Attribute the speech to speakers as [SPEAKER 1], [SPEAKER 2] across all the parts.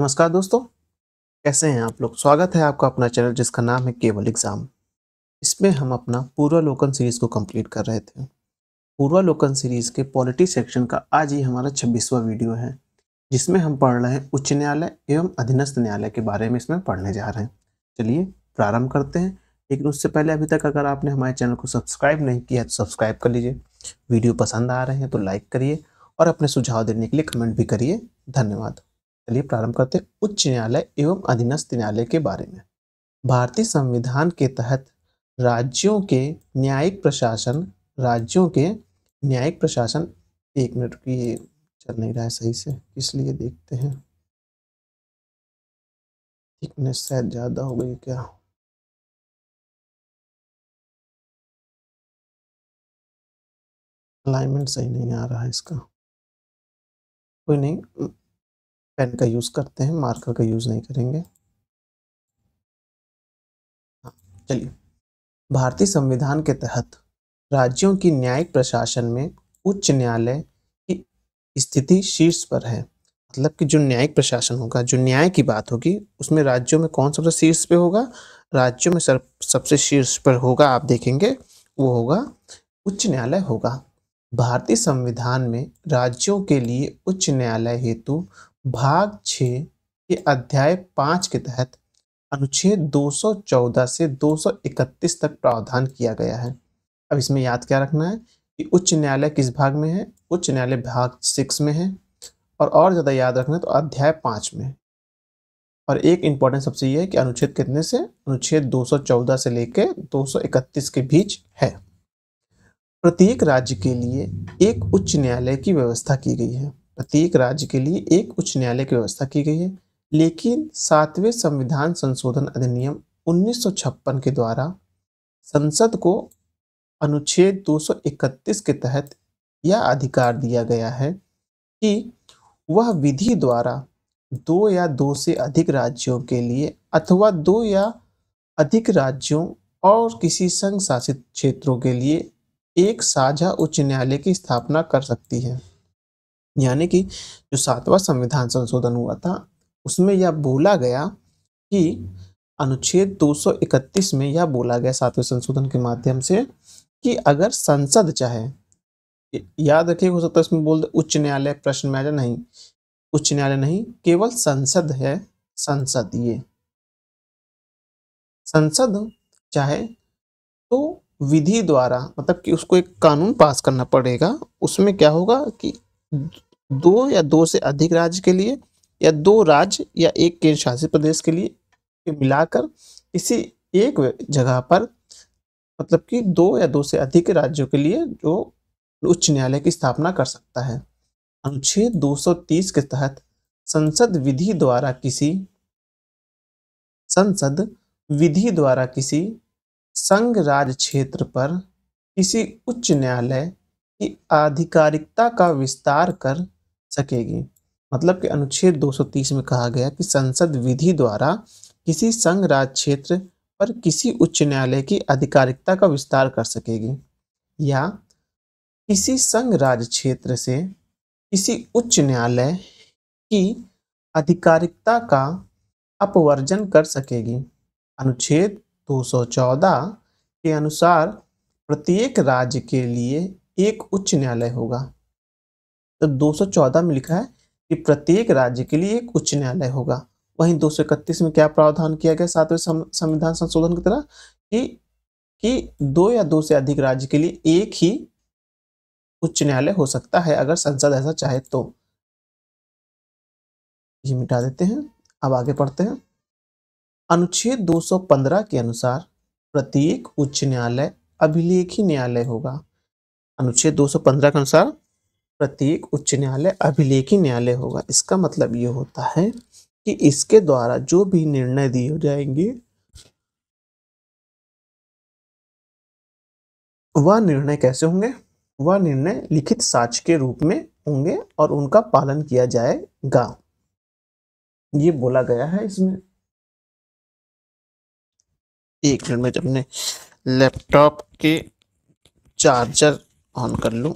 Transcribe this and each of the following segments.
[SPEAKER 1] नमस्कार दोस्तों कैसे हैं आप लोग स्वागत है आपका अपना चैनल जिसका नाम है केवल एग्ज़ाम इसमें हम अपना पूर्वालोकन सीरीज़ को कंप्लीट कर रहे थे पूर्वालोकन सीरीज़ के पॉलिटी सेक्शन का आज ही हमारा छब्बीसवा वीडियो है जिसमें हम पढ़ रहे हैं उच्च न्यायालय एवं अधीनस्थ न्यायालय के बारे में इसमें पढ़ने जा रहे हैं चलिए प्रारंभ करते हैं लेकिन उससे पहले अभी तक अगर आपने हमारे चैनल को सब्सक्राइब नहीं किया तो सब्सक्राइब कर लीजिए वीडियो पसंद आ रहे हैं तो लाइक करिए और अपने सुझाव देने के लिए कमेंट भी करिए धन्यवाद चलिए प्रारंभ करते हैं उच्च न्यायालय एवं अधीनस्थ न्यायालय के बारे में भारतीय संविधान के तहत राज्यों के न्यायिक प्रशासन राज्यों के न्यायिक प्रशासन एक मिनट की ये चल नहीं रहा है सही से इसलिए देखते हैं
[SPEAKER 2] थिकनेस शायद ज़्यादा हो गई क्या अलाइनमेंट सही नहीं आ रहा है इसका कोई नहीं पेन का यूज़ करते हैं मार्कर का यूज़ नहीं करेंगे
[SPEAKER 1] हाँ, चलिए भारतीय संविधान के तहत राज्यों की न्यायिक प्रशासन में उच्च न्यायालय की स्थिति शीर्ष पर है मतलब कि जो न्यायिक प्रशासन होगा जो न्याय की बात होगी उसमें राज्यों में कौन सबसे शीर्ष पे होगा राज्यों में सर सबसे शीर्ष पर होगा आप देखेंगे वो होगा उच्च न्यायालय होगा भारतीय संविधान में राज्यों के लिए उच्च न्यायालय हेतु भाग छ के अध्याय पाँच के तहत अनुच्छेद 214 से 231 तक प्रावधान किया गया है अब इसमें याद क्या रखना है कि उच्च न्यायालय किस भाग में है उच्च न्यायालय भाग सिक्स में है और और ज़्यादा याद रखना है तो अध्याय पाँच में और एक इम्पॉर्टेंट सबसे ये है कि अनुच्छेद कितने से अनुच्छेद 214 से लेकर 231 के बीच है प्रत्येक राज्य के लिए एक उच्च न्यायालय की व्यवस्था की गई है प्रत्येक राज्य के लिए एक उच्च न्यायालय की व्यवस्था की गई है लेकिन सातवें संविधान संशोधन अधिनियम उन्नीस के द्वारा संसद को अनुच्छेद 231 के तहत यह अधिकार दिया गया है कि वह विधि द्वारा दो या दो से अधिक राज्यों के लिए अथवा दो या अधिक राज्यों और किसी संघ शासित क्षेत्रों के लिए एक साझा उच्च न्यायालय की स्थापना कर सकती है यानी कि जो सातवां संविधान संशोधन हुआ था उसमें यह बोला गया कि अनुच्छेद 231 में यह बोला गया सातवें संशोधन के माध्यम से कि अगर संसद चाहे याद रखिए हो सकता है इसमें बोल उच्च न्यायालय प्रश्न में आ जाए नहीं उच्च न्यायालय नहीं केवल संसद है संसदीय संसद चाहे तो विधि द्वारा मतलब कि उसको एक कानून पास करना पड़ेगा उसमें क्या होगा कि दो या दो से अधिक राज्य के लिए या दो राज्य या एक केंद्र शासित प्रदेश के लिए मिलाकर किसी एक जगह पर मतलब कि दो या दो से अधिक राज्यों के लिए जो उच्च न्यायालय की स्थापना कर सकता है अनुच्छेद 230 के तहत संसद विधि द्वारा किसी संसद विधि द्वारा किसी संघ राज क्षेत्र पर किसी उच्च न्यायालय की आधिकारिकता का विस्तार कर सकेगी मतलब कि अनुच्छेद 230 में कहा गया कि संसद विधि द्वारा किसी संघ राज क्षेत्र पर किसी उच्च न्यायालय की आधिकारिकता का विस्तार कर सकेगी या किसी संघ राज क्षेत्र से किसी उच्च न्यायालय की आधिकारिकता का अपवर्जन कर सकेगी अनुच्छेद 214 के अनुसार प्रत्येक राज्य के लिए एक उच्च न्यायालय होगा तो 214 में लिखा है कि प्रत्येक राज्य के लिए एक उच्च न्यायालय होगा वहीं दो में क्या प्रावधान किया गया सातवें संविधान संशोधन की तरह कि कि दो या दो से अधिक राज्य के लिए एक ही उच्च न्यायालय हो सकता है अगर संसद ऐसा चाहे तो ये मिटा देते हैं अब आगे पढ़ते हैं अनुच्छेद 215 के अनुसार प्रत्येक उच्च न्यायालय अभिलेखी न्यायालय होगा अनुच्छेद 215 के अनुसार प्रत्येक उच्च न्यायालय अभिलेखी न्यायालय होगा इसका मतलब ये होता है कि इसके द्वारा जो भी निर्णय दिए जाएंगे वह निर्णय कैसे होंगे वह निर्णय लिखित साक्ष के रूप में होंगे और उनका पालन किया जाएगा ये बोला गया है इसमें
[SPEAKER 2] एक मिनट में जब मैं लैपटॉप के चार्जर ऑन कर लूं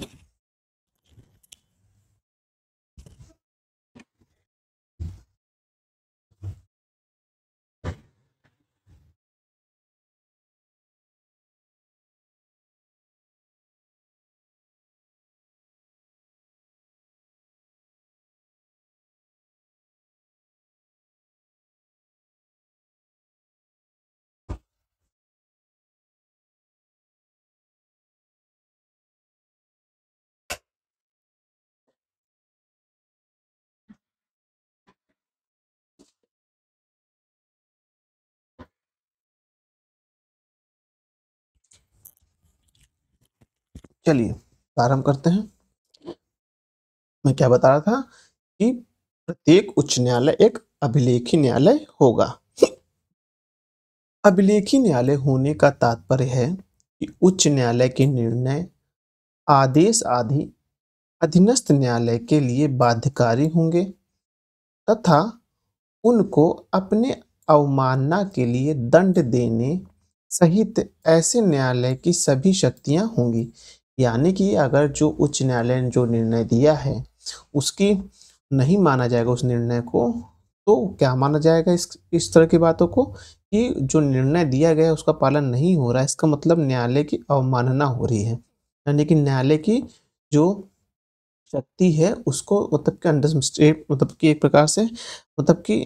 [SPEAKER 1] चलिए प्रारंभ करते हैं मैं क्या बता रहा था कि प्रत्येक उच्च न्यायालय एक अभिलेखी न्यायालय होगा अभिलेखी न्यायालय होने का तात्पर्य है कि उच्च न्यायालय के निर्णय आदेश आदि अधीनस्थ न्यायालय के लिए बाध्यकारी होंगे तथा उनको अपने अवमानना के लिए दंड देने सहित ऐसे न्यायालय की सभी शक्तियां होंगी यानी कि अगर जो उच्च न्यायालय ने जो निर्णय दिया है उसकी नहीं माना जाएगा उस निर्णय को तो क्या माना जाएगा इस इस तरह की बातों को कि जो निर्णय दिया गया उसका पालन नहीं हो रहा है इसका मतलब न्यायालय की अवमानना हो रही है यानी कि न्यायालय की जो शक्ति है उसको मतलब कि अंडरस्टेट मतलब कि एक प्रकार से मतलब कि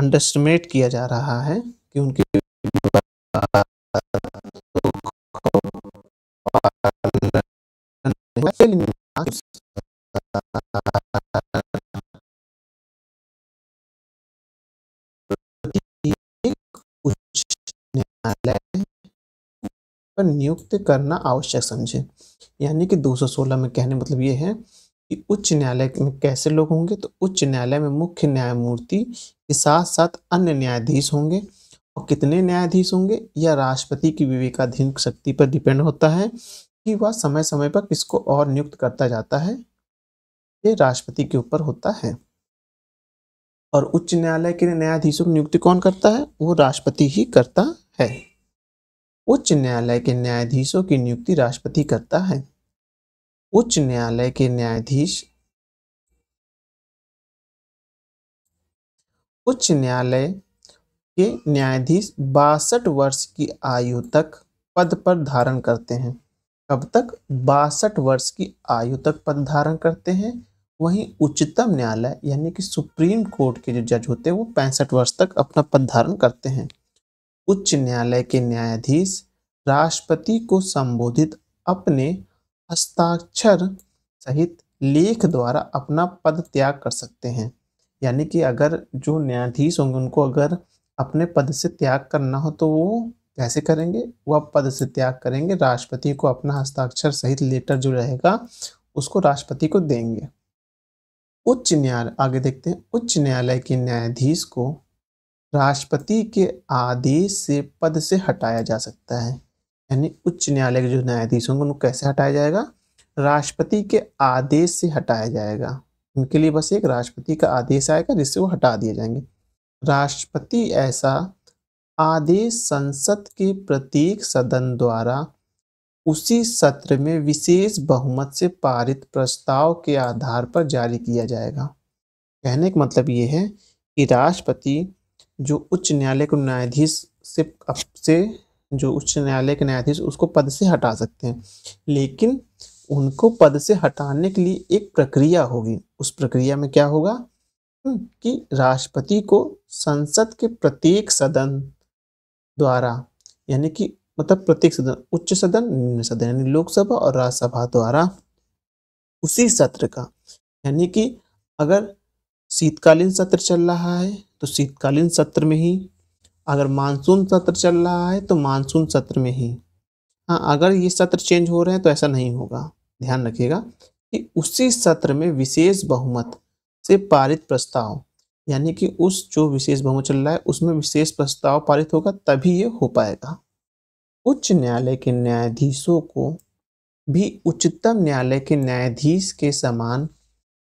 [SPEAKER 1] अंडरस्टिमेट किया जा रहा है कि उनकी
[SPEAKER 2] eliminados
[SPEAKER 1] पर नियुक्त करना आवश्यक समझे यानी कि 216 में कहने मतलब ये है कि उच्च न्यायालय में कैसे लोग होंगे तो उच्च न्यायालय में मुख्य न्यायमूर्ति के साथ साथ अन्य न्यायाधीश होंगे और कितने न्यायाधीश होंगे यह राष्ट्रपति की विवेकाधीन शक्ति पर डिपेंड होता है कि वह समय समय पर किसको और नियुक्त करता जाता है ये राष्ट्रपति के ऊपर होता है और उच्च न्यायालय के न्यायाधीशों की नियुक्ति कौन करता है वो राष्ट्रपति ही करता है उच्च न्यायालय के न्यायाधीशों की नियुक्ति राष्ट्रपति करता है उच्च न्यायालय के न्यायाधीश उच्च न्यायालय के न्यायाधीश बासठ वर्ष की आयु तक पद पर धारण करते हैं कब तक बासठ वर्ष की आयु तक पद धारण करते हैं वहीं उच्चतम न्यायालय यानी कि सुप्रीम कोर्ट के जो जज होते हैं वो पैंसठ वर्ष तक अपना पद धारण करते हैं उच्च न्यायालय के न्यायाधीश राष्ट्रपति को संबोधित अपने हस्ताक्षर सहित लेख द्वारा अपना पद त्याग कर सकते हैं यानी कि अगर जो न्यायाधीश होंगे उनको अगर अपने पद से त्याग करना हो तो वो कैसे करेंगे वह पद से त्याग करेंगे राष्ट्रपति को अपना हस्ताक्षर सहित लेटर जो रहेगा उसको राष्ट्रपति को देंगे उच्च न्यायालय आगे देखते हैं उच्च न्यायालय के न्यायाधीश को राष्ट्रपति के आदेश से पद से हटाया जा सकता है यानी उच्च न्यायालय के जो न्यायाधीश होंगे उनको कैसे हटाया जाएगा राष्ट्रपति के आदेश से हटाया जाएगा उनके लिए बस एक राष्ट्रपति का आदेश आएगा जिससे वो हटा दिए जाएंगे राष्ट्रपति ऐसा आदि संसद के प्रत्येक सदन द्वारा उसी सत्र में विशेष बहुमत से पारित प्रस्ताव के आधार पर जारी किया जाएगा कहने का मतलब ये है कि राष्ट्रपति जो उच्च न्यायालय के न्यायाधीश से अब से जो उच्च न्यायालय के न्यायाधीश उसको पद से हटा सकते हैं लेकिन उनको पद से हटाने के लिए एक प्रक्रिया होगी उस प्रक्रिया में क्या होगा हम्म, कि राष्ट्रपति को संसद के प्रत्येक सदन द्वारा यानी कि मतलब प्रत्येक सदन उच्च सदन निम्न सदन यानी लोकसभा और राज्यसभा द्वारा उसी सत्र का यानी कि अगर शीतकालीन सत्र चल रहा है तो शीतकालीन सत्र में ही अगर मानसून सत्र चल रहा है तो मानसून सत्र में ही हाँ अगर ये सत्र चेंज हो रहे हैं तो ऐसा नहीं होगा ध्यान रखिएगा कि उसी सत्र में विशेष बहुमत से पारित प्रस्ताव यानी कि उस जो विशेष बहुमत चल रहा है उसमें विशेष प्रस्ताव पारित होगा तभी ये हो पाएगा उच्च न्यायालय के न्यायाधीशों को भी उच्चतम न्यायालय के न्यायाधीश के समान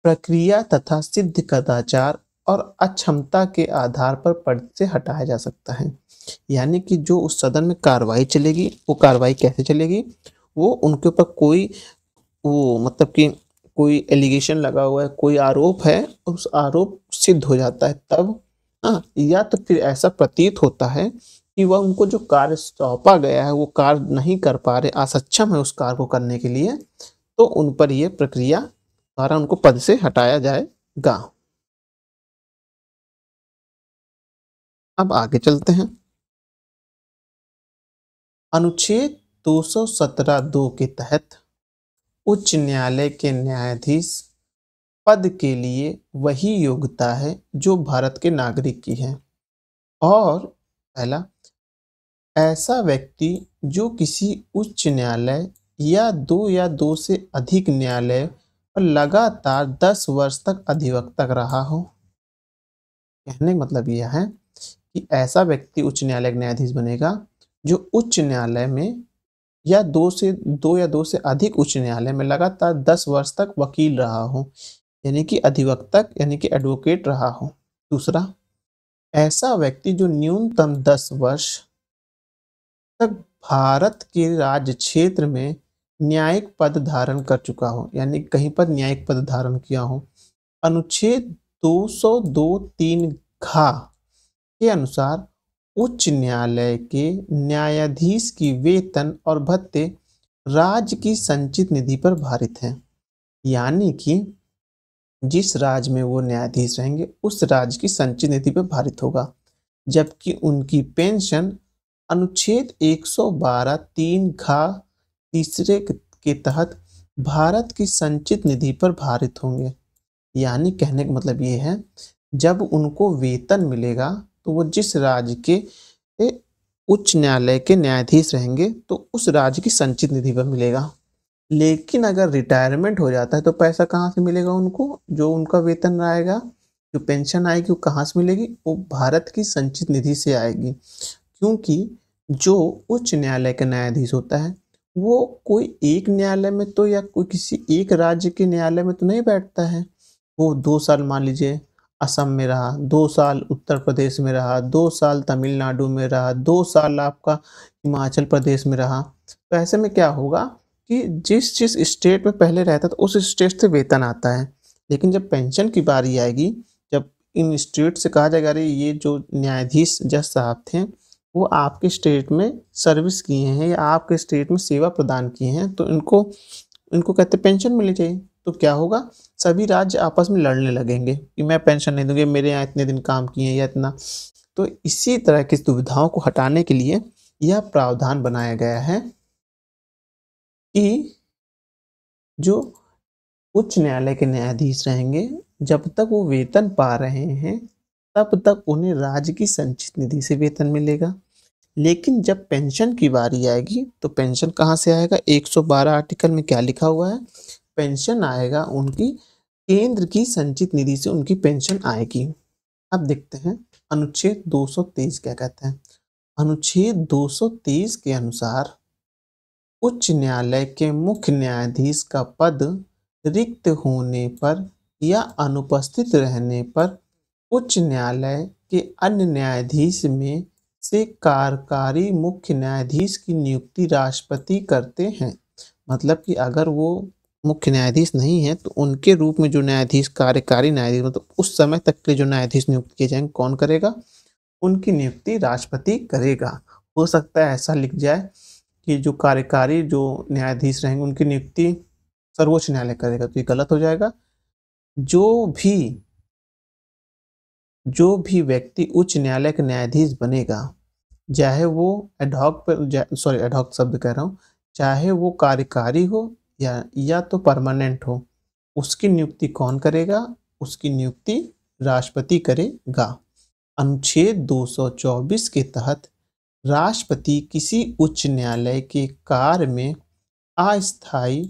[SPEAKER 1] प्रक्रिया तथा सिद्ध कदाचार और अक्षमता के आधार पर पद से हटाया जा सकता है यानी कि जो उस सदन में कार्रवाई चलेगी वो कार्रवाई कैसे चलेगी वो उनके ऊपर कोई वो मतलब कि कोई एलिगेशन लगा हुआ है कोई आरोप है उस आरोप सिद्ध हो जाता है तब हाँ या तो फिर ऐसा प्रतीत होता है कि वह उनको जो कार्य सौंपा गया है वो कार्य नहीं कर पा रहे असक्षम है उस कार्य को करने के लिए तो उन पर यह प्रक्रिया द्वारा उनको पद से हटाया जाएगा अब आगे चलते हैं अनुच्छेद 217 दो के तहत उच्च न्यायालय के न्यायाधीश पद के लिए वही योग्यता है जो भारत के नागरिक की है और पहला ऐसा व्यक्ति जो किसी उच्च न्यायालय या दो या दो से अधिक न्यायालय पर लगातार दस वर्ष तक अधिवक्ता रहा हो कहने का मतलब यह है कि ऐसा व्यक्ति उच्च न्यायालय का न्यायाधीश बनेगा जो उच्च न्यायालय में या दो से दो या दो से अधिक उच्च न्यायालय में लगातार दस वर्ष तक वकील रहा हो यानी कि अधिवक्तक यानी कि एडवोकेट रहा हो दूसरा ऐसा व्यक्ति जो न्यूनतम दस वर्ष तक भारत के राज्य क्षेत्र में न्यायिक पद धारण कर चुका हो यानी कहीं पर न्यायिक पद धारण किया हो अनुच्छेद दो सौ दो तीन घा के अनुसार उच्च न्यायालय के न्यायाधीश की वेतन और भत्ते राज्य की संचित निधि पर भारित हैं यानी कि जिस राज्य में वो न्यायाधीश रहेंगे उस राज्य की संचित निधि पर भारित होगा जबकि उनकी पेंशन अनुच्छेद 112 तीन घा तीसरे के तहत भारत की संचित निधि पर भारित होंगे यानी कहने का मतलब ये है जब उनको वेतन मिलेगा तो वो जिस राज्य के उच्च न्यायालय के न्यायाधीश रहेंगे तो उस राज्य की संचित निधि पर मिलेगा लेकिन अगर रिटायरमेंट हो जाता है तो पैसा कहाँ से मिलेगा उनको जो उनका वेतन आएगा जो पेंशन आएगी वो कहाँ से मिलेगी वो भारत की संचित निधि से आएगी क्योंकि जो उच्च न्यायालय का न्यायाधीश होता है वो कोई एक न्यायालय में तो या कोई किसी एक राज्य के न्यायालय में तो नहीं बैठता है वो दो साल मान लीजिए असम में रहा दो साल उत्तर प्रदेश में रहा दो साल तमिलनाडु में रहा दो साल आपका हिमाचल प्रदेश में रहा तो ऐसे में क्या होगा कि जिस जिस स्टेट में पहले रहता था उस स्टेट से वेतन आता है लेकिन जब पेंशन की बारी आएगी जब इन स्टेट से कहा जाएगा अरे ये जो न्यायाधीश जज साहब थे वो आपके स्टेट में सर्विस किए हैं या आपके स्टेट में सेवा प्रदान किए हैं तो इनको इनको कहते पेंशन मिलनी चाहिए तो क्या होगा सभी राज्य आपस में लड़ने लगेंगे कि मैं पेंशन नहीं दूंगी मेरे यहाँ इतने दिन काम किए हैं या इतना तो इसी तरह की दुविधाओं को हटाने के लिए यह प्रावधान बनाया गया है कि जो उच्च न्यायालय के न्यायाधीश रहेंगे जब तक वो वेतन पा रहे हैं तब तक उन्हें राज्य की संचित निधि से वेतन मिलेगा लेकिन जब पेंशन की बारी आएगी तो पेंशन कहाँ से आएगा 112 आर्टिकल में क्या लिखा हुआ है पेंशन आएगा उनकी केंद्र की संचित निधि से उनकी पेंशन आएगी अब देखते हैं अनुच्छेद 230 क्या कहते हैं अनुच्छेद 230 के अनुसार उच्च न्यायालय के मुख्य न्यायाधीश का पद रिक्त होने पर या अनुपस्थित रहने पर उच्च न्यायालय के अन्य न्यायाधीश में से कार्यकारी मुख्य न्यायाधीश की नियुक्ति राष्ट्रपति करते हैं मतलब कि अगर वो मुख्य न्यायाधीश नहीं है तो उनके रूप में जो न्यायाधीश कार्यकारी न्यायाधीश मतलब तो उस समय तक के जो न्यायाधीश नियुक्त किए जाएंगे कौन करेगा उनकी नियुक्ति राष्ट्रपति करेगा हो सकता है ऐसा लिख जाए कि जो कार्यकारी जो न्यायाधीश रहेंगे उनकी नियुक्ति सर्वोच्च न्यायालय करेगा तो ये गलत हो जाएगा जो भी जो भी व्यक्ति उच्च न्यायालय के न्यायाधीश बनेगा चाहे वो एडहॉक पर सॉरी एडहॉक शब्द कह रहा हूँ चाहे वो कार्यकारी हो या या तो परमानेंट हो उसकी नियुक्ति कौन करेगा उसकी नियुक्ति राष्ट्रपति करेगा अनुच्छेद 224 के तहत राष्ट्रपति किसी उच्च न्यायालय के कार्य में अस्थायी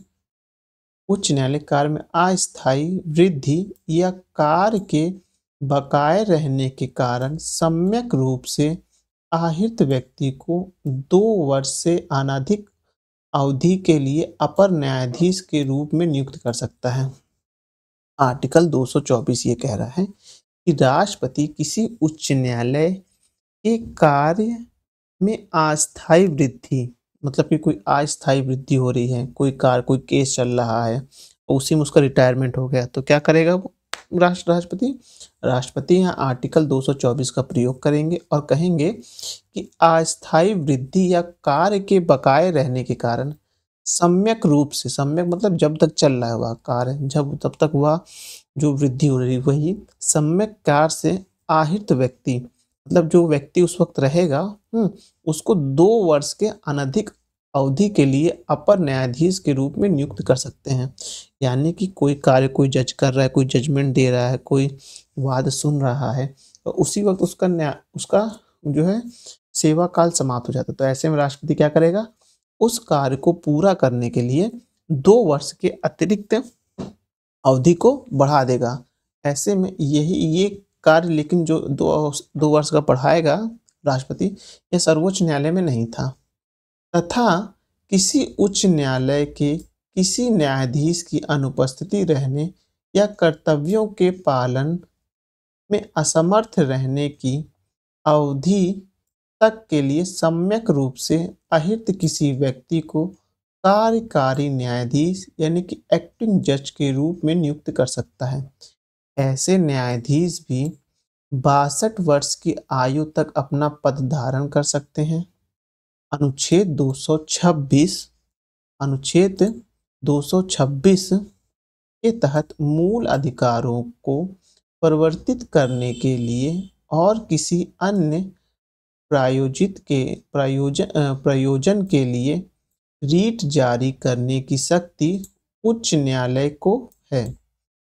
[SPEAKER 1] उच्च न्यायालय कार्य में अस्थायी वृद्धि या कार्य के बकाए रहने के कारण सम्यक रूप से आहित व्यक्ति को दो वर्ष से अनाधिक अवधि के लिए अपर न्यायाधीश के रूप में नियुक्त कर सकता है आर्टिकल 224 ये कह रहा है कि राष्ट्रपति किसी उच्च न्यायालय के कार्य में अस्थायी वृद्धि मतलब कि कोई अस्थायी वृद्धि हो रही है कोई कार कोई केस चल रहा है उसी में उसका रिटायरमेंट हो गया तो क्या करेगा वो राष्ट्र राष्ट्रपति राष्ट्रपति यहाँ आर्टिकल 224 का प्रयोग करेंगे और कहेंगे कि अस्थायी वृद्धि या कार्य के बकाए रहने के कारण सम्यक रूप से सम्यक मतलब जब तक चल रहा है वह कार्य जब तब तक हुआ जो वृद्धि हो रही वही सम्यक कार्य से आहित व्यक्ति मतलब जो व्यक्ति उस वक्त रहेगा हम्म, उसको दो वर्ष के अनधिक अवधि के लिए अपर न्यायाधीश के रूप में नियुक्त कर सकते हैं यानी कि कोई कार्य कोई जज कर रहा है कोई जजमेंट दे रहा है कोई वाद सुन रहा है तो उसी वक्त उसका न्याय उसका जो है सेवा काल समाप्त हो जाता है तो ऐसे में राष्ट्रपति क्या करेगा उस कार्य को पूरा करने के लिए दो वर्ष के अतिरिक्त अवधि को बढ़ा देगा ऐसे में यही ये कार्य लेकिन जो दो दो वर्ष का पढ़ाएगा राष्ट्रपति यह सर्वोच्च न्यायालय में नहीं था तथा किसी उच्च न्यायालय के किसी न्यायाधीश की अनुपस्थिति रहने या कर्तव्यों के पालन में असमर्थ रहने की अवधि तक के लिए सम्यक रूप से अहित किसी व्यक्ति को कार्यकारी न्यायाधीश यानी कि एक्टिंग जज के रूप में नियुक्त कर सकता है ऐसे न्यायाधीश भी बासठ वर्ष की आयु तक अपना पद धारण कर सकते हैं अनुच्छेद 226 अनुच्छेद 226 के तहत मूल अधिकारों को परिवर्तित करने के लिए और किसी अन्य प्रायोजित के प्रायोजन प्रयोजन के लिए रीट जारी करने की शक्ति उच्च न्यायालय को है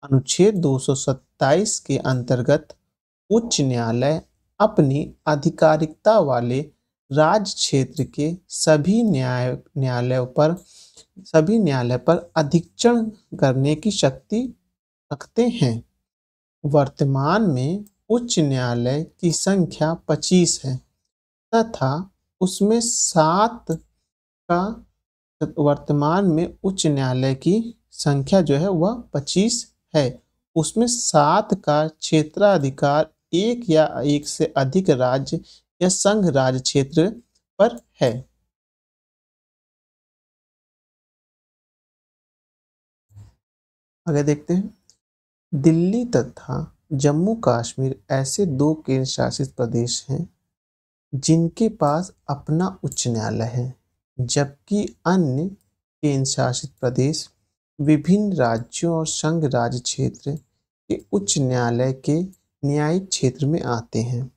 [SPEAKER 1] अनुच्छेद 227 के अंतर्गत उच्च न्यायालय अपनी आधिकारिकता वाले राज्य क्षेत्र के सभी न्याय न्यायालयों पर सभी न्यायालय पर अधीक्षण करने की शक्ति रखते हैं वर्तमान में उच्च न्यायालय की संख्या 25 है तथा उसमें सात का वर्तमान में उच्च न्यायालय की संख्या जो है वह 25 है उसमें सात का क्षेत्राधिकार एक या एक से अधिक राज्य यह संघ राज क्षेत्र पर है
[SPEAKER 2] आगे देखते हैं
[SPEAKER 1] दिल्ली तथा जम्मू कश्मीर ऐसे दो केंद्र शासित प्रदेश हैं जिनके पास अपना उच्च न्यायालय है जबकि अन्य केंद्र शासित प्रदेश विभिन्न राज्यों और संघ राज्य क्षेत्र के उच्च न्यायालय के न्यायिक क्षेत्र में आते हैं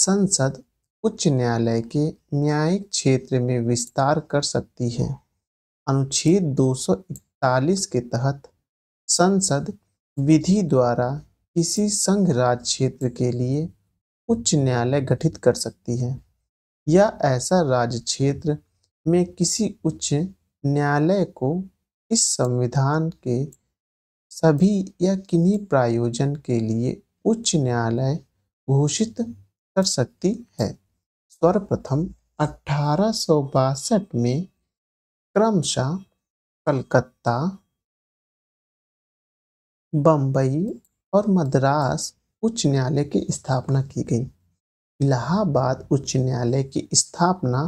[SPEAKER 1] संसद उच्च न्यायालय के न्यायिक क्षेत्र में विस्तार कर सकती है अनुच्छेद 241 के तहत संसद विधि द्वारा किसी संघ राज्य क्षेत्र के लिए उच्च न्यायालय गठित कर सकती है या ऐसा राज्य क्षेत्र में किसी उच्च न्यायालय को इस संविधान के सभी या किन्हीं प्रायोजन के लिए उच्च न्यायालय घोषित कर सकती है सर्वप्रथम अठारह में क्रमशः कलकत्ता बम्बई और मद्रास उच्च न्यायालय की स्थापना की गई इलाहाबाद उच्च न्यायालय की स्थापना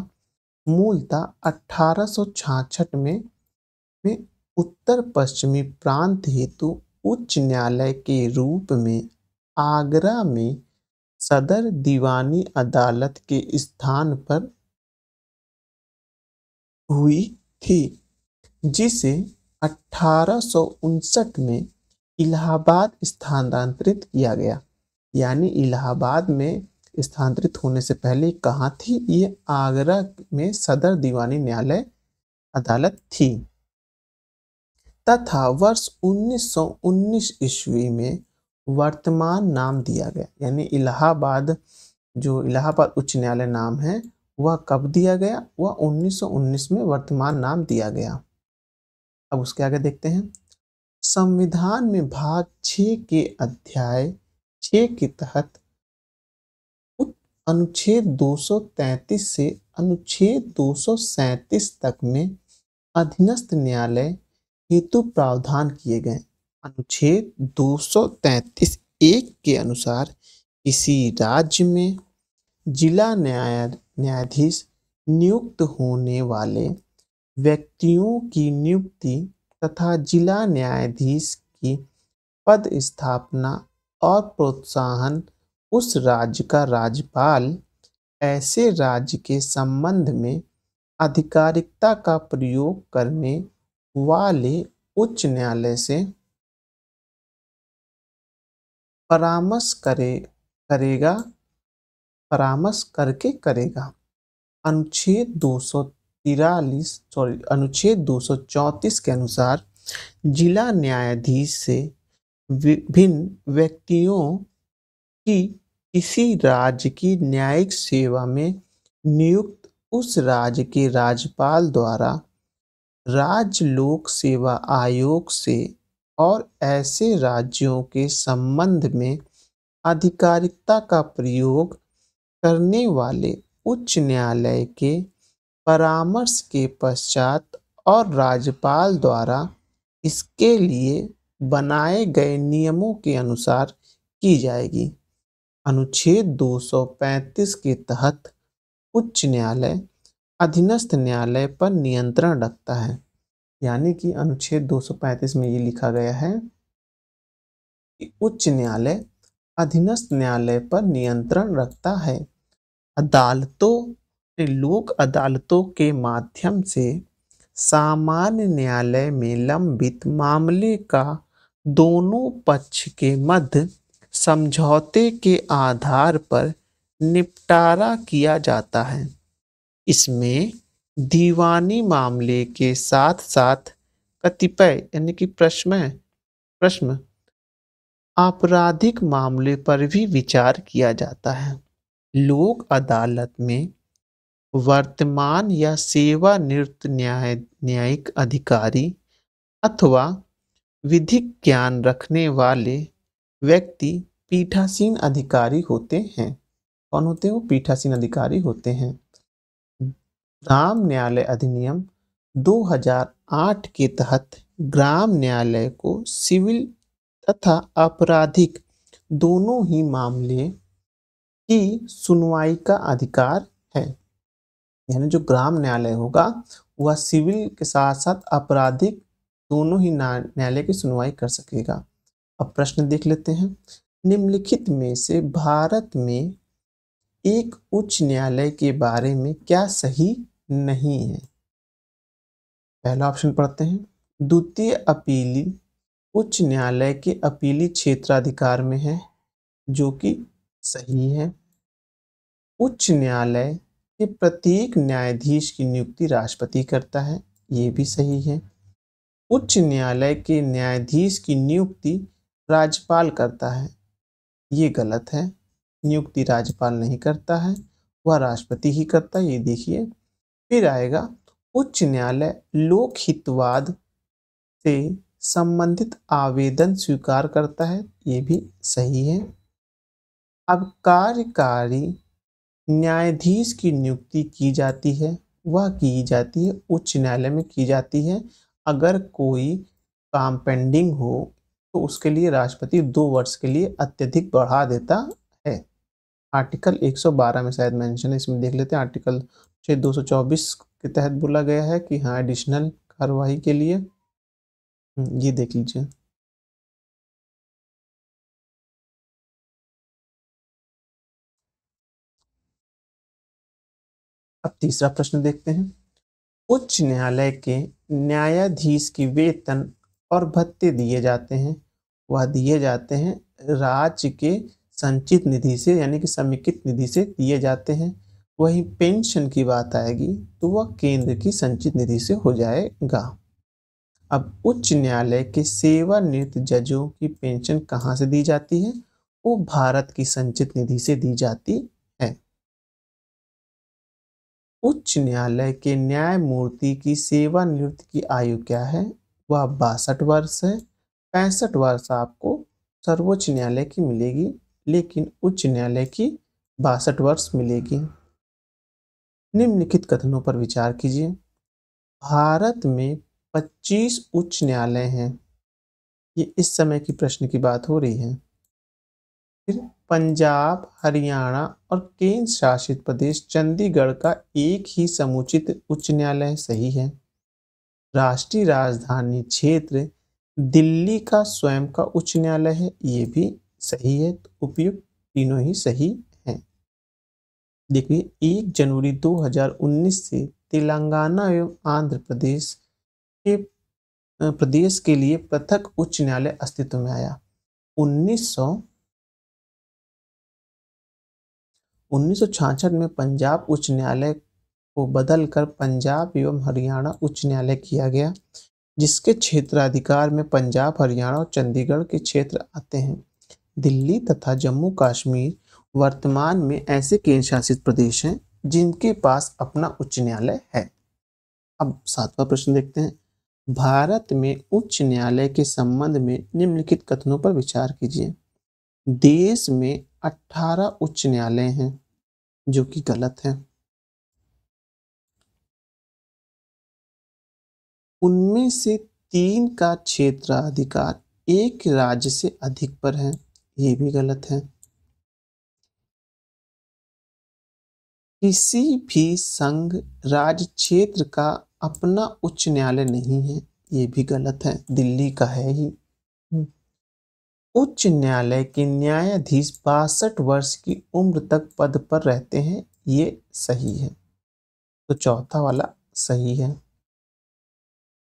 [SPEAKER 1] मूलतः अठारह में में उत्तर पश्चिमी प्रांत हेतु उच्च न्यायालय के रूप में आगरा में सदर दीवानी अदालत के स्थान पर हुई थी जिसे अठारह में इलाहाबाद स्थानांतरित किया गया यानी इलाहाबाद में स्थानांतरित होने से पहले कहाँ थी ये आगरा में सदर दीवानी न्यायालय अदालत थी तथा वर्ष 1919 ईस्वी में वर्तमान नाम दिया गया यानी इलाहाबाद जो इलाहाबाद उच्च न्यायालय नाम है वह कब दिया गया वह 1919 में वर्तमान नाम दिया गया अब उसके आगे देखते हैं संविधान में भाग छ के अध्याय छ के तहत अनुच्छेद 233 से अनुच्छेद 237 तक में अधीनस्थ न्यायालय हेतु प्रावधान किए गए अनुच्छेद 233 एक के अनुसार किसी राज्य में जिला न्याय न्यायाधीश नियुक्त होने वाले व्यक्तियों की नियुक्ति तथा जिला न्यायाधीश की पद स्थापना और प्रोत्साहन उस राज्य का राज्यपाल ऐसे राज्य के संबंध में आधिकारिकता का प्रयोग करने वाले उच्च न्यायालय से परामर्श करे करेगा परामर्श करके करेगा अनुच्छेद दो सौ तिरालीस सॉरी अनुच्छेद दो सौ चौंतीस के अनुसार जिला न्यायाधीश से विभिन्न व्यक्तियों की किसी राज्य की न्यायिक सेवा में नियुक्त उस राज्य के राज्यपाल द्वारा राज्य लोक सेवा आयोग से और ऐसे राज्यों के संबंध में आधिकारिकता का प्रयोग करने वाले उच्च न्यायालय के परामर्श के पश्चात और राज्यपाल द्वारा इसके लिए बनाए गए नियमों के अनुसार की जाएगी अनुच्छेद 235 के तहत उच्च न्यायालय अधीनस्थ न्यायालय पर नियंत्रण रखता है यानी कि अनुच्छेद 235 में ये लिखा गया है कि उच्च न्यायालय अधीनस्थ न्यायालय पर नियंत्रण रखता है अदालतों ने लोक अदालतों के माध्यम से सामान्य न्यायालय में लंबित मामले का दोनों पक्ष के मध्य समझौते के आधार पर निपटारा किया जाता है इसमें दीवानी मामले के साथ साथ कतिपय यानी कि प्रश्न प्रश्न आपराधिक मामले पर भी विचार किया जाता है लोक अदालत में वर्तमान या सेवानिवृत्त न्याय न्यायिक अधिकारी अथवा विधिक ज्ञान रखने वाले व्यक्ति पीठासीन अधिकारी होते हैं कौन होते हैं वो पीठासीन अधिकारी होते हैं ग्राम न्यायालय अधिनियम 2008 के तहत ग्राम न्यायालय को सिविल तथा आपराधिक दोनों ही मामले की सुनवाई का अधिकार है यानी जो ग्राम न्यायालय होगा वह सिविल के साथ साथ आपराधिक दोनों ही न्यायालय की सुनवाई कर सकेगा अब प्रश्न देख लेते हैं निम्नलिखित में से भारत में एक उच्च न्यायालय के बारे में क्या सही नहीं है पहला ऑप्शन पढ़ते हैं द्वितीय अपीली उच्च न्यायालय के अपीली क्षेत्राधिकार में है जो कि सही है उच्च न्यायालय के प्रत्येक न्यायाधीश की नियुक्ति राष्ट्रपति करता है ये भी सही है उच्च न्यायालय के न्यायाधीश की नियुक्ति राज्यपाल करता है ये गलत है नियुक्ति राज्यपाल नहीं करता है वह राष्ट्रपति ही करता है ये देखिए फिर आएगा उच्च न्यायालय लोक हितवाद से संबंधित आवेदन स्वीकार करता है ये भी सही है अब कार्यकारी न्यायाधीश की नियुक्ति की जाती है वह की जाती है उच्च न्यायालय में की जाती है अगर कोई काम पेंडिंग हो तो उसके लिए राष्ट्रपति दो वर्ष के लिए अत्यधिक बढ़ा देता है आर्टिकल 112 में शायद मेंशन है इसमें देख लेते हैं आर्टिकल सौ चौबीस के तहत बोला गया है कि हाँ एडिशनल कार्रवाई के लिए हम्म, ये देख लीजिए अब तीसरा प्रश्न देखते हैं उच्च न्यायालय के न्यायाधीश की वेतन और भत्ते दिए जाते हैं वह दिए जाते हैं राज्य के संचित निधि से यानी कि समेकित निधि से दिए जाते हैं वहीं पेंशन की बात आएगी तो वह केंद्र की संचित निधि से हो जाएगा अब उच्च न्यायालय के सेवानिवृत्त जजों की पेंशन कहाँ से दी जाती है वो भारत की संचित निधि से दी जाती है उच्च न्यायालय के न्यायमूर्ति की सेवानिवृत्ति की आयु क्या है वह बासठ वर्ष है पैंसठ वर्ष आपको सर्वोच्च न्यायालय की मिलेगी लेकिन उच्च न्यायालय की बासठ वर्ष मिलेगी निम्नलिखित कथनों पर विचार कीजिए भारत में 25 उच्च न्यायालय हैं ये इस समय की प्रश्न की बात हो रही है फिर पंजाब हरियाणा और केंद्र शासित प्रदेश चंडीगढ़ का एक ही समुचित उच्च न्यायालय सही है राष्ट्रीय राजधानी क्षेत्र दिल्ली का स्वयं का उच्च न्यायालय है ये भी सही है तो उपयुक्त तीनों ही सही देखिए एक जनवरी 2019 से तेलंगाना एवं आंध्र प्रदेश के प्रदेश के लिए पृथक उच्च न्यायालय अस्तित्व में आया 1900 1966 में पंजाब उच्च न्यायालय को बदलकर पंजाब एवं हरियाणा उच्च न्यायालय किया गया जिसके क्षेत्राधिकार में पंजाब हरियाणा और चंडीगढ़ के क्षेत्र आते हैं दिल्ली तथा जम्मू कश्मीर वर्तमान में ऐसे केंद्र शासित प्रदेश हैं जिनके पास अपना उच्च न्यायालय है अब सातवां प्रश्न देखते हैं भारत में उच्च न्यायालय के संबंध में निम्नलिखित कथनों पर विचार कीजिए देश में 18 उच्च न्यायालय हैं जो कि गलत है उनमें से तीन का क्षेत्राधिकार एक राज्य से अधिक पर है ये भी गलत है किसी भी संघ राज क्षेत्र का अपना उच्च न्यायालय नहीं है ये भी गलत है दिल्ली का है ही हम्म। उच्च न्यायालय के न्यायाधीश बासठ वर्ष की उम्र तक पद पर रहते हैं ये सही है तो चौथा वाला सही है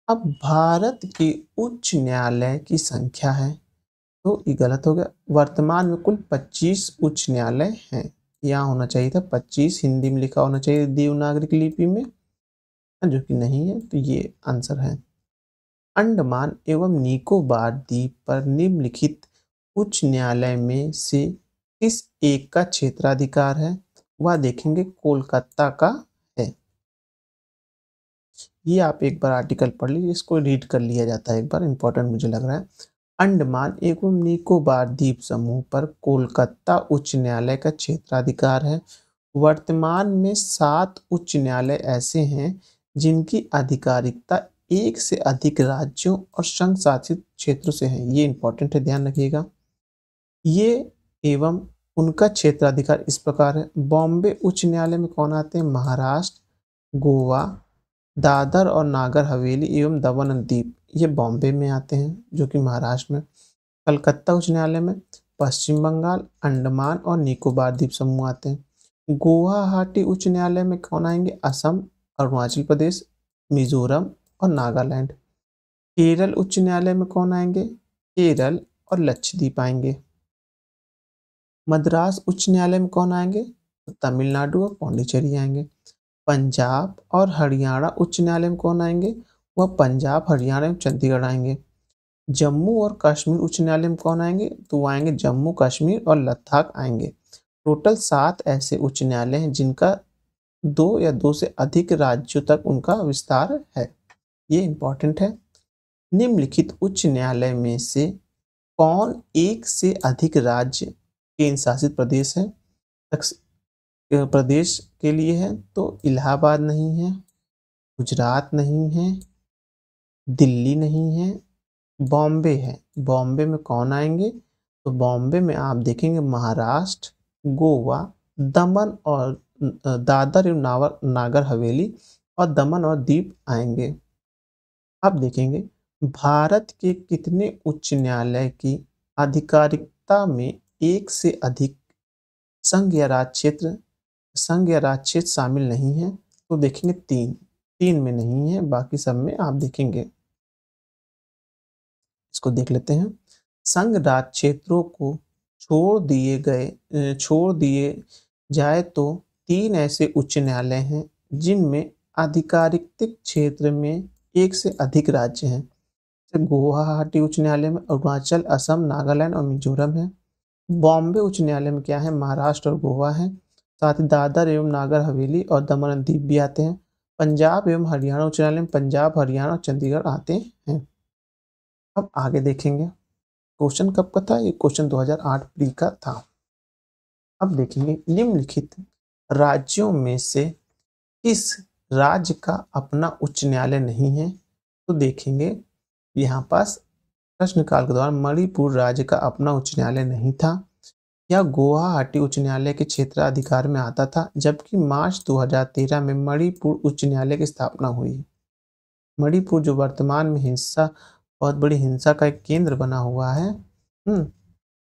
[SPEAKER 1] अब भारत के उच्च न्यायालय की संख्या है तो ये गलत हो गया वर्तमान में कुल 25 उच्च न्यायालय हैं यहाँ होना चाहिए था पच्चीस हिंदी में लिखा होना चाहिए देवनागरिक लिपि में हाँ, जो कि नहीं है तो ये आंसर है अंडमान एवं निकोबार द्वीप पर निम्नलिखित उच्च न्यायालय में से किस एक का क्षेत्राधिकार है वह देखेंगे कोलकाता का है ये आप एक बार आर्टिकल पढ़ लीजिए इसको रीड कर लिया जाता है एक बार इम्पोर्टेंट मुझे लग रहा है अंडमान एवं निकोबार द्वीप समूह पर कोलकाता उच्च न्यायालय का क्षेत्राधिकार है वर्तमान में सात उच्च न्यायालय ऐसे हैं जिनकी आधिकारिकता एक से अधिक राज्यों और संघ शासित क्षेत्रों से है ये इंपॉर्टेंट है ध्यान रखिएगा ये एवं उनका क्षेत्राधिकार इस प्रकार है बॉम्बे उच्च न्यायालय में कौन आते हैं महाराष्ट्र गोवा दादर और नागर हवेली एवं दमन द्वीप ये बॉम्बे में आते हैं जो कि महाराष्ट्र में कलकत्ता उच्च न्यायालय में पश्चिम बंगाल अंडमान और निकोबार द्वीप समूह आते हैं गुवाहाटी उच्च न्यायालय में कौन आएंगे असम अरुणाचल प्रदेश मिजोरम और नागालैंड केरल उच्च न्यायालय में कौन आएंगे केरल और लक्षद्वीप आएंगे मद्रास उच्च न्यायालय में कौन आएंगे तो तमिलनाडु और पौंडीचेरी आएंगे पंजाब और हरियाणा उच्च न्यायालय में कौन आएंगे वह पंजाब हरियाणा एवं चंडीगढ़ आएंगे जम्मू और कश्मीर उच्च न्यायालय में कौन आएंगे तो वो आएंगे जम्मू कश्मीर और लद्दाख आएंगे टोटल सात ऐसे उच्च न्यायालय हैं जिनका दो या दो से अधिक राज्यों तक उनका विस्तार है ये इम्पॉर्टेंट है निम्नलिखित उच्च न्यायालय में से कौन एक से अधिक राज्य केंद्र शासित प्रदेश है प्रदेश के लिए है तो इलाहाबाद नहीं है गुजरात नहीं है दिल्ली नहीं है बॉम्बे है बॉम्बे में कौन आएंगे तो बॉम्बे में आप देखेंगे महाराष्ट्र गोवा दमन और दादर एवं नावर नागर हवेली और दमन और दीप आएंगे आप देखेंगे भारत के कितने उच्च न्यायालय की आधिकारिकता में एक से अधिक संघ या राज्य क्षेत्र संघ या राज्य क्षेत्र शामिल नहीं है तो देखेंगे तीन तीन में नहीं है बाकी सब में आप देखेंगे इसको देख लेते हैं संघ राज क्षेत्रों को छोड़ दिए गए छोड़ दिए जाए तो तीन ऐसे उच्च न्यायालय हैं जिनमें आधिकारिक क्षेत्र में एक से अधिक राज्य हैं जैसे गुवाहाटी उच्च न्यायालय में अरुणाचल असम नागालैंड और मिजोरम है बॉम्बे उच्च न्यायालय में क्या है महाराष्ट्र और गोवा है साथ ही दादर एवं नागर हवेली और दमन द्वीप भी आते हैं पंजाब एवं हरियाणा उच्च न्यायालय में पंजाब हरियाणा और चंडीगढ़ आते हैं अब आगे देखेंगे क्वेश्चन कब का था ये क्वेश्चन 2008 प्री का था अब देखेंगे निम्नलिखित राज्यों में से किस राज्य का अपना उच्च न्यायालय नहीं है तो देखेंगे यहाँ पास प्रश्नकाल के दौरान मणिपुर राज्य का अपना उच्च न्यायालय नहीं था या गुवाहाटी उच्च न्यायालय के क्षेत्राधिकार में आता था जबकि मार्च 2013 में मणिपुर उच्च न्यायालय की स्थापना हुई मणिपुर जो वर्तमान में हिस्सा बहुत बड़ी हिंसा का एक केंद्र बना हुआ है हम्म,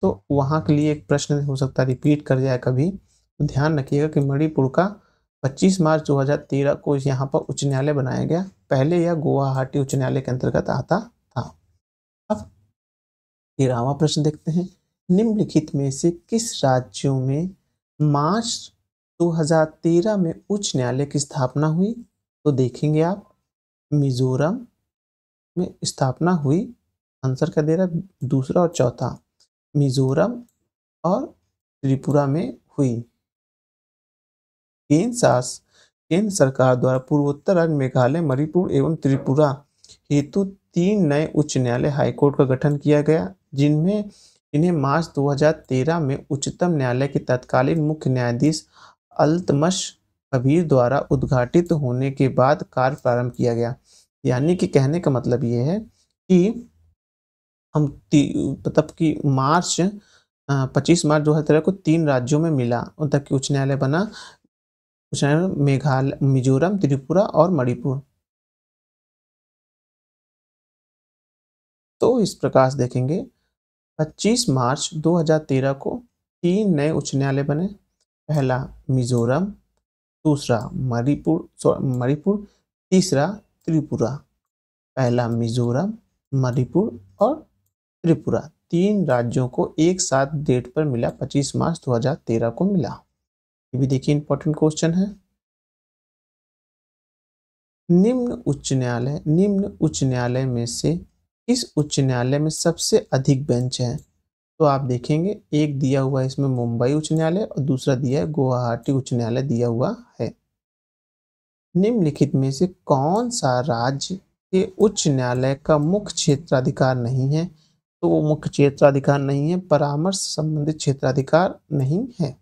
[SPEAKER 1] तो वहाँ के लिए एक प्रश्न हो सकता है रिपीट कर जाए कभी तो ध्यान रखिएगा कि मणिपुर का 25 मार्च 2013 को यहाँ पर उच्च न्यायालय बनाया गया पहले यह गुवाहाटी उच्च न्यायालय के अंतर्गत आता था अब तेरहवा प्रश्न देखते हैं निम्नलिखित में से किस राज्यों में मार्च 2013 में उच्च न्यायालय की स्थापना हुई तो देखेंगे आप मिजोरम में स्थापना हुई आंसर क्या दे रहा दूसरा और चौथा मिजोरम और त्रिपुरा में हुई केंद्र शास केंद्र सरकार द्वारा पूर्वोत्तर राज्य मेघालय मणिपुर एवं त्रिपुरा हेतु तीन नए उच्च न्यायालय हाईकोर्ट का गठन किया गया जिनमें इन्हें मार्च 2013 में उच्चतम न्यायालय के तत्कालीन मुख्य न्यायाधीश अल्तमश कबीर द्वारा उद्घाटित होने के बाद कार्य प्रारंभ किया गया यानी कि कहने का मतलब ये है कि हम मतलब कि मार्च पच्चीस मार्च दो हज़ार तेरह को तीन राज्यों में मिला तक कि उच्च न्यायालय बना उच्च न्यायालय मेघालय मिजोरम त्रिपुरा और मणिपुर तो इस प्रकार से देखेंगे 25 मार्च 2013 को तीन नए उच्च न्यायालय बने पहला मिजोरम दूसरा मणिपुर मणिपुर तीसरा त्रिपुरा पहला मिजोरम मणिपुर और त्रिपुरा तीन राज्यों को एक साथ डेट पर मिला 25 मार्च 2013 को मिला ये भी देखिए इंपॉर्टेंट क्वेश्चन है निम्न उच्च न्यायालय निम्न उच्च न्यायालय में से इस उच्च न्यायालय में सबसे अधिक बेंच है तो आप देखेंगे एक दिया हुआ इसमें मुंबई उच्च न्यायालय और दूसरा दिया है गुवाहाटी उच्च न्यायालय दिया हुआ है निम्नलिखित में से कौन सा राज्य के उच्च न्यायालय का मुख्य क्षेत्राधिकार नहीं है तो वो मुख्य क्षेत्राधिकार नहीं है परामर्श संबंधित क्षेत्राधिकार नहीं है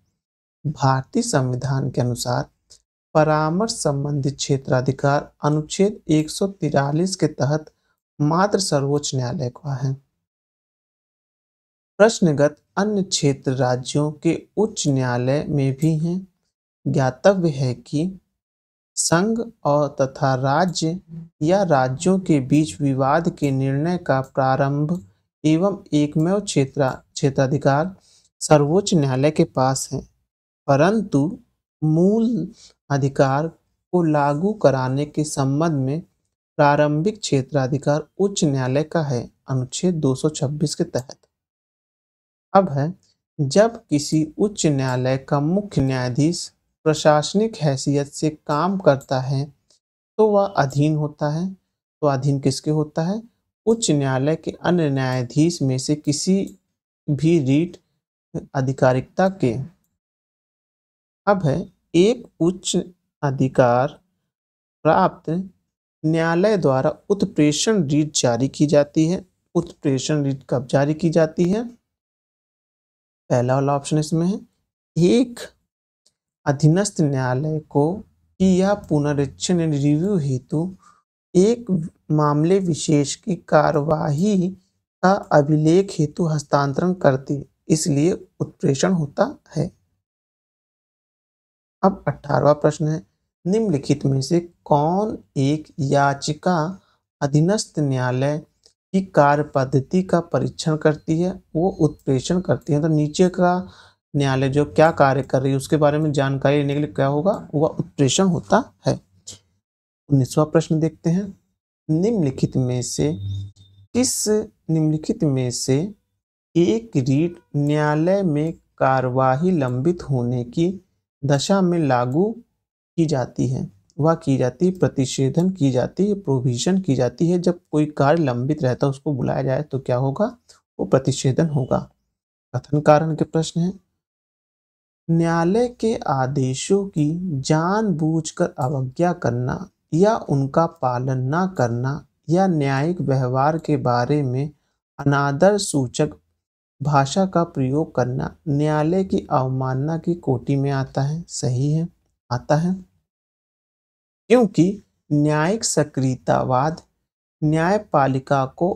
[SPEAKER 1] भारतीय संविधान के अनुसार परामर्श संबंधित क्षेत्राधिकार अनुच्छेद एक के तहत मात्र सर्वोच्च न्यायालय का है प्रश्नगत अन्य क्षेत्र राज्यों के उच्च न्यायालय में भी हैं ज्ञातव्य है कि संघ और तथा राज्य या राज्यों के बीच विवाद के निर्णय का प्रारंभ एवं एकमेव क्षेत्र क्षेत्राधिकार सर्वोच्च न्यायालय के पास है परंतु मूल अधिकार को लागू कराने के संबंध में प्रारंभिक क्षेत्राधिकार उच्च न्यायालय का है अनुच्छेद 226 के तहत अब है जब किसी उच्च न्यायालय का मुख्य न्यायाधीश प्रशासनिक हैसियत से काम करता है तो वह अधीन होता है तो अधीन किसके होता है उच्च न्यायालय के अन्य न्यायाधीश में से किसी भी रीट आधिकारिकता के अब है एक उच्च अधिकार प्राप्त न्यायालय द्वारा उत्प्रेषण रीट जारी की जाती है उत्प्रेषण रीट कब जारी की जाती है पहला वाला ऑप्शन इसमें है एक अधीनस्थ न्यायालय को कि यह पुनरीक्षण रिव्यू हेतु एक मामले विशेष की कार्यवाही का अभिलेख हेतु हस्तांतरण करती इसलिए उत्प्रेषण होता है अब अठारवा प्रश्न है निम्नलिखित में से कौन एक याचिका अधीनस्थ न्यायालय की कार्य पद्धति का परीक्षण करती है वो उत्प्रेषण करती है तो नीचे का न्यायालय जो क्या कार्य कर रही है उसके बारे में जानकारी लेने के लिए क्या होगा वह उत्प्रेषण होता है उन्नीसवा प्रश्न देखते हैं निम्नलिखित में से किस निम्नलिखित में से एक रीट न्यायालय में कार्यवाही लंबित होने की दशा में लागू की जाती है वह की जाती है प्रतिषेधन की जाती है प्रोविजन की जाती है जब कोई कार्य लंबित रहता है उसको बुलाया जाए तो क्या होगा वो प्रतिषेधन होगा कथन कारण के प्रश्न हैं न्यायालय के आदेशों की जानबूझकर अवज्ञा करना या उनका पालन न करना या न्यायिक व्यवहार के बारे में अनादर सूचक भाषा का प्रयोग करना न्यायालय की अवमानना की कोटि में आता है सही है आता है क्योंकि न्यायिक सक्रियतावाद न्यायपालिका को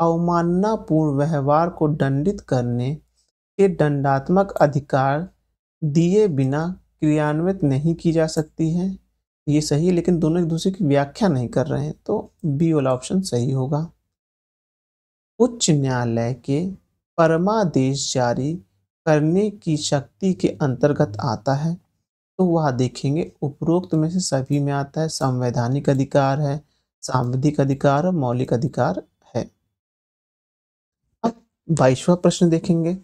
[SPEAKER 1] अवमाननापूर्ण व्यवहार को दंडित करने के दंडात्मक अधिकार दिए बिना क्रियान्वित नहीं की जा सकती है ये सही है लेकिन दोनों एक दूसरे की व्याख्या नहीं कर रहे हैं तो बी वाला ऑप्शन सही होगा उच्च न्यायालय के परमादेश जारी करने की शक्ति के अंतर्गत आता है तो वह देखेंगे उपरोक्त में से सभी में आता है संवैधानिक अधिकार है सांविधिक अधिकार और मौलिक अधिकार है अब बाईसवा प्रश्न देखेंगे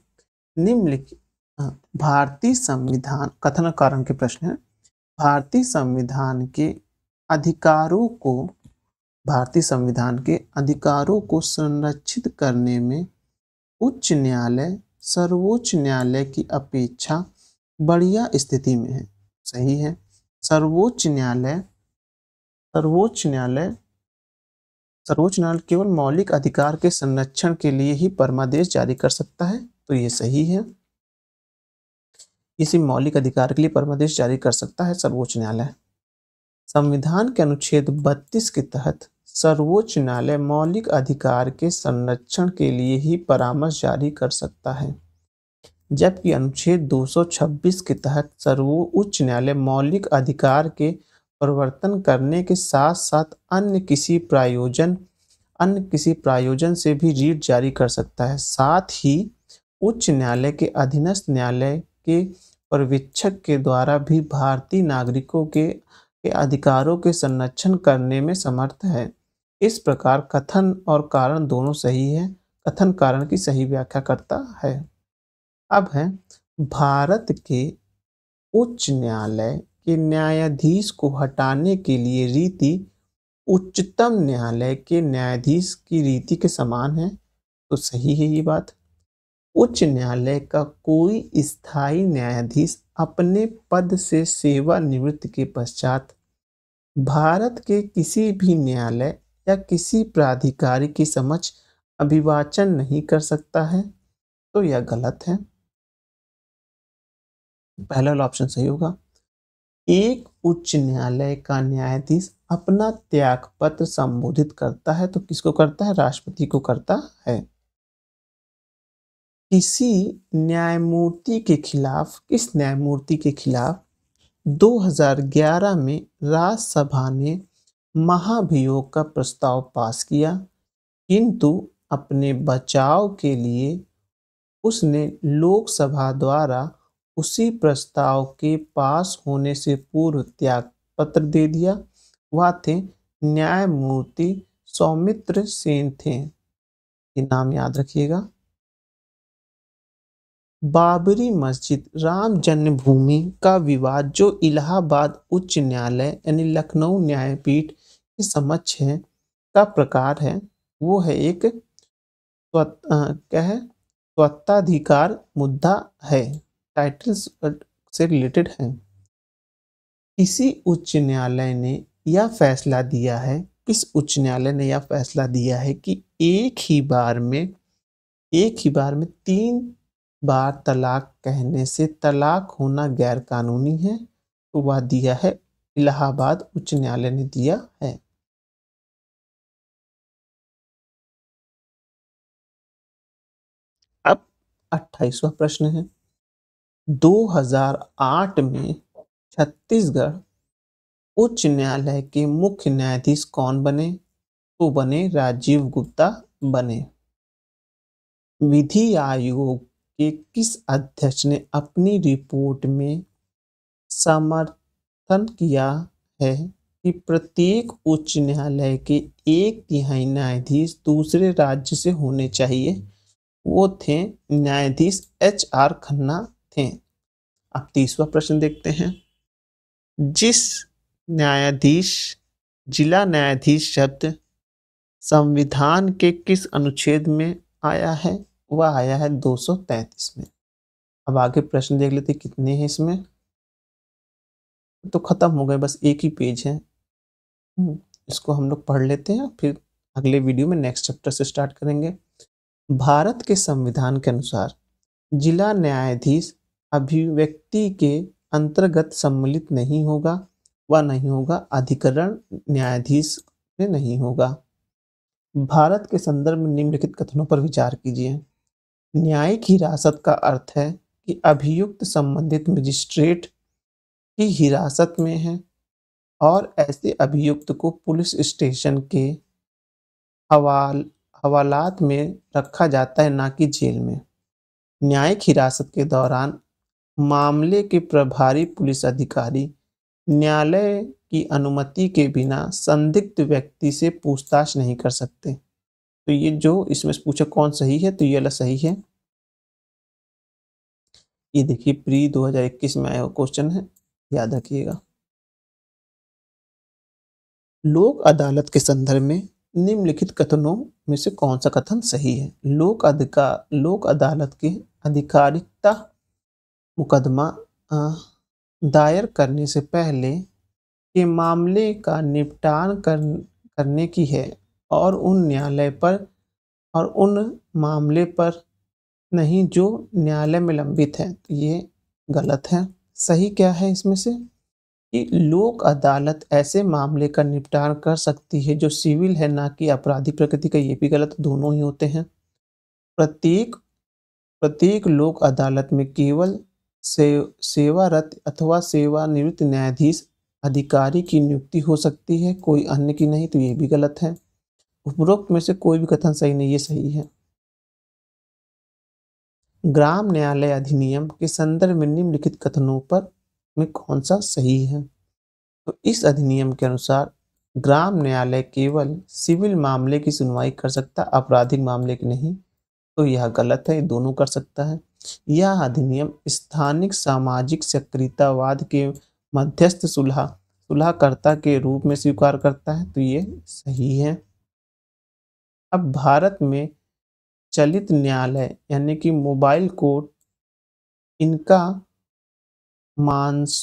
[SPEAKER 1] निम्नलिखित भारतीय संविधान कथन कारण के प्रश्न है भारतीय संविधान के अधिकारों को भारतीय संविधान के अधिकारों को संरक्षित करने में उच्च न्यायालय सर्वोच्च न्यायालय की अपेक्षा बढ़िया स्थिति में है सही है सर्वोच्च न्यायालय सर्वोच्च न्यायालय सर्वोच्च न्यायालय केवल मौलिक अधिकार के संरक्षण के लिए ही परमादेश जारी कर सकता है तो ये सही है किसी मौलिक अधिकार के लिए परमादेश जारी कर सकता है सर्वोच्च न्यायालय संविधान के अनुच्छेद 32 के तहत सर्वोच्च न्यायालय मौलिक अधिकार के संरक्षण के लिए ही परामर्श जारी कर सकता है जबकि अनुच्छेद 226 के तहत सर्वोच्च न्यायालय मौलिक अधिकार के प्रवर्तन करने के साथ साथ अन्य किसी प्रायोजन अन्य किसी प्रायोजन से भी रीट जारी कर सकता है साथ ही उच्च न्यायालय के अधीनस्थ न्यायालय के पर्यवेक्षक के द्वारा भी भारतीय नागरिकों के, के अधिकारों के संरक्षण करने में समर्थ है इस प्रकार कथन और कारण दोनों सही है कथन कारण की सही व्याख्या करता है अब है भारत के उच्च न्यायालय के न्यायाधीश को हटाने के लिए रीति उच्चतम न्यायालय के न्यायाधीश की रीति के समान है तो सही है ये बात उच्च न्यायालय का कोई स्थायी न्यायाधीश अपने पद से सेवानिवृत्ति के पश्चात भारत के किसी भी न्यायालय या किसी प्राधिकारी की समझ अभिवाचन नहीं कर सकता है तो यह गलत है पहला वाला ऑप्शन सही होगा एक उच्च न्यायालय का न्यायाधीश अपना त्याग पत्र संबोधित करता है तो किसको करता है राष्ट्रपति को करता है किसी न्यायमूर्ति के खिलाफ किस न्यायमूर्ति के खिलाफ 2011 में राज्यसभा ने महाभियोग का प्रस्ताव पास किया किंतु अपने बचाव के लिए उसने लोकसभा द्वारा उसी प्रस्ताव के पास होने से पूर्व त्याग पत्र दे दिया वह थे न्यायमूर्ति सौमित्र सेन थे ये नाम याद रखिएगा बाबरी मस्जिद राम जन्मभूमि का विवाद जो इलाहाबाद उच्च न्यायालय यानी लखनऊ न्यायपीठ के समक्ष है का प्रकार है वो है एक क्या है स्वत्ताधिकार मुद्दा है टाइटल्स से रिलेटेड है इसी उच्च न्यायालय ने यह फैसला दिया है किस उच्च न्यायालय ने यह फैसला दिया है कि एक ही बार में एक ही बार में तीन बार तलाक कहने से तलाक होना गैरकानूनी है तो वह दिया है इलाहाबाद उच्च न्यायालय ने दिया है
[SPEAKER 2] अब अट्ठाईसवा
[SPEAKER 1] प्रश्न है 2008 में छत्तीसगढ़ उच्च न्यायालय के मुख्य न्यायाधीश कौन बने तो बने राजीव गुप्ता बने विधि आयोग के किस अध्यक्ष ने अपनी रिपोर्ट में समर्थन किया है कि प्रत्येक उच्च न्यायालय के एक तिहाई न्यायाधीश दूसरे राज्य से होने चाहिए वो थे न्यायाधीश एच आर खन्ना थे अब तीसवा प्रश्न देखते हैं जिस न्यायाधीश जिला न्यायाधीश शब्द संविधान के किस अनुच्छेद में आया है वह आया है दो सौ में अब आगे प्रश्न देख लेते कितने हैं इसमें तो ख़त्म हो गए बस एक ही पेज है
[SPEAKER 2] हम्म,
[SPEAKER 1] इसको हम लोग पढ़ लेते हैं फिर अगले वीडियो में नेक्स्ट चैप्टर से स्टार्ट करेंगे भारत के संविधान के अनुसार जिला न्यायाधीश अभिव्यक्ति के अंतर्गत सम्मिलित नहीं होगा व नहीं होगा अधिकरण न्यायाधीश में नहीं होगा भारत के संदर्भ में निम्नलिखित कथनों पर विचार कीजिए न्यायिक हिरासत का अर्थ है कि अभियुक्त संबंधित मजिस्ट्रेट की हिरासत में है और ऐसे अभियुक्त को पुलिस स्टेशन के हवाल हवालात में रखा जाता है ना कि जेल में न्यायिक हिरासत के दौरान मामले के प्रभारी पुलिस अधिकारी न्यायालय की अनुमति के बिना संदिग्ध व्यक्ति से पूछताछ नहीं कर सकते तो ये जो इसमें से पूछा कौन सही है तो ये वाला सही है ये देखिए प्री 2021 में आया हुआ क्वेश्चन है याद रखिएगा लोक अदालत के संदर्भ में निम्नलिखित कथनों में से कौन सा कथन सही है लोक अधिकार लोक अदालत के आधिकारिकता मुकदमा दायर करने से पहले के मामले का निपटान कर, करने की है और उन न्यायालय पर और उन मामले पर नहीं जो न्यायालय में लंबित है तो ये गलत है सही क्या है इसमें से कि लोक अदालत ऐसे मामले का निपटान कर सकती है जो सिविल है ना कि आपराधिक प्रकृति का ये भी गलत दोनों ही होते हैं प्रत्येक प्रत्येक लोक अदालत में केवल से सेवारत अथवा सेवानिवृत्त न्यायाधीश अधिकारी की नियुक्ति हो सकती है कोई अन्य की नहीं तो ये भी गलत है उपरोक्त में से कोई भी कथन सही नहीं ये सही है ग्राम न्यायालय अधिनियम के संदर्भ में निम्नलिखित कथनों पर में कौन सा सही है तो इस अधिनियम के अनुसार ग्राम न्यायालय केवल सिविल मामले की सुनवाई कर सकता आपराधिक मामले की नहीं तो यह गलत है दोनों कर सकता है यह अधिनियम स्थानिक सामाजिक सक्रियतावाद के मध्यस्थ सुलह सुलहकर्ता के रूप में स्वीकार करता है तो ये सही है अब भारत में चलित न्यायालय यानी कि मोबाइल कोर्ट इनका मानस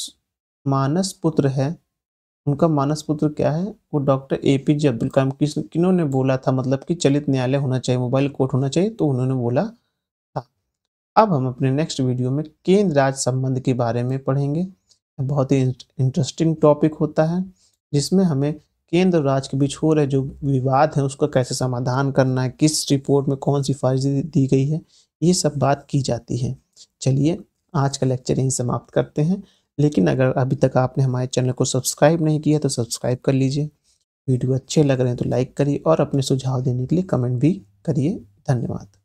[SPEAKER 1] मानस पुत्र है उनका मानस पुत्र क्या है वो doctor A P J Abdul Kalam किस किन्होंने बोला था मतलब कि चलित न्यायालय होना चाहिए मोबाइल कोर्ट होना चाहिए तो उन्होंने बोला था अब हम अपने नेक्स्ट वीडियो में केंद्र राज्य संबंध के बारे में पढ़ेंगे बहुत ही इंटरेस्टिंग टॉपिक होता है जिसमें हमें केंद्र और राज्य के बीच हो रहे जो विवाद है उसका कैसे समाधान करना है किस रिपोर्ट में कौन सी फारिश दी गई है ये सब बात की जाती है चलिए आज का लेक्चर यहीं समाप्त करते हैं लेकिन अगर अभी तक आपने हमारे चैनल को सब्सक्राइब नहीं किया तो सब्सक्राइब कर लीजिए वीडियो अच्छे लग रहे हैं तो लाइक करिए और अपने सुझाव देने के लिए कमेंट भी करिए धन्यवाद